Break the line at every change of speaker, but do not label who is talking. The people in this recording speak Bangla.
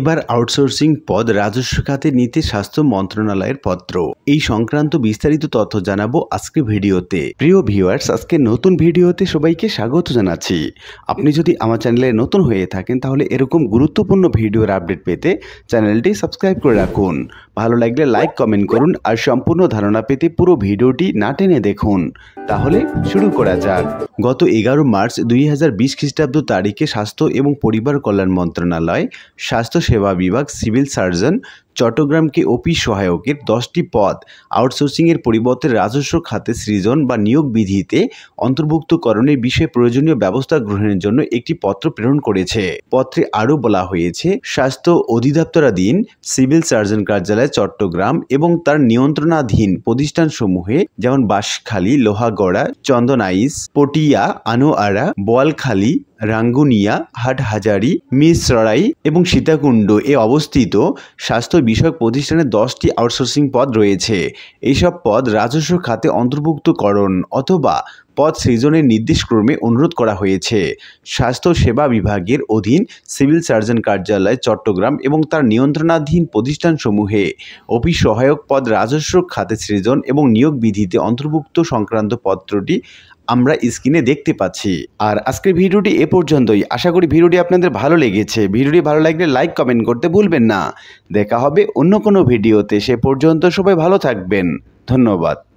এবার আউটসোর্সিং পদ রাজস্ব খাতে নিতে স্বাস্থ্য মন্ত্রণালয়ের পত্র এই সংক্রান্ত বিস্তারিত তথ্য জানাবো আজকে ভিডিওতে প্রিয় ভিউয়ার্স আজকে নতুন ভিডিওতে সবাইকে স্বাগত জানাচ্ছি আপনি যদি আমার চ্যানেলে নতুন হয়ে থাকেন তাহলে এরকম গুরুত্বপূর্ণ ভিডিওর আপডেট পেতে চ্যানেলটি সাবস্ক্রাইব করে রাখুন ভালো লাগলে লাইক কমেন্ট করুন আর সম্পূর্ণ ধারণা পেতে পুরো ভিডিওটি না টেনে দেখুন তাহলে শুরু করা যাক গত এগারো মার্চ দুই খ্রিস্টাব্দ তারিখে স্বাস্থ্য এবং পরিবার কল্যাণ মন্ত্রণালয় স্বাস্থ্য সেবা বিভাগ সিভিল সার্জন চট্টগ্রামকে অফিস সহায়কের দশটি পদ আউটসোর্সিংয়ের পরিবর্তে রাজস্ব খাতে সৃজন বা নিয়োগ বিধিতে অন্তর্ভুক্তকরণের বিষয়ে প্রয়োজনীয় ব্যবস্থা গ্রহণের জন্য একটি পত্র প্রেরণ করেছে পত্রে আরও বলা হয়েছে স্বাস্থ্য অধিদপ্তরাধীন সিভিল সার্জন কার্যালয় চট্টগ্রাম এবং তার নিয়ন্ত্রণাধীন প্রতিষ্ঠানসমূহে যেমন বাঁশখালী লোহাগড়া চন্দনাইস পটিয়া আনোয়ারা বোয়ালখালী রাঙ্গুনিয়া হাটহাজারি মিসরাই এবং সীতাকুণ্ড এ অবস্থিত স্বাস্থ্য বিষয়ক প্রতিষ্ঠানে দশটি আউটসোর্সিং পদ রয়েছে এইসব পদ রাজস্ব খাতে অন্তর্ভুক্তকরণ অথবা পদ সৃজনের ক্রমে অনুরোধ করা হয়েছে স্বাস্থ্য সেবা বিভাগের অধীন সিভিল সার্জন কার্যালয় চট্টগ্রাম এবং তার নিয়ন্ত্রণাধীন প্রতিষ্ঠানসমূহে অফিস সহায়ক পদ রাজস্ব খাতে সৃজন এবং নিয়োগ বিধিতে অন্তর্ভুক্ত সংক্রান্ত পত্রটি আমরা স্ক্রিনে দেখতে পাচ্ছি আর আজকের ভিডিওটি এ পর্যন্তই আশা করি ভিডিওটি আপনাদের ভালো লেগেছে ভিডিওটি ভালো লাগলে লাইক কমেন্ট করতে ভুলবেন না দেখা হবে অন্য কোনো ভিডিওতে সে পর্যন্ত সবাই ভালো থাকবেন ধন্যবাদ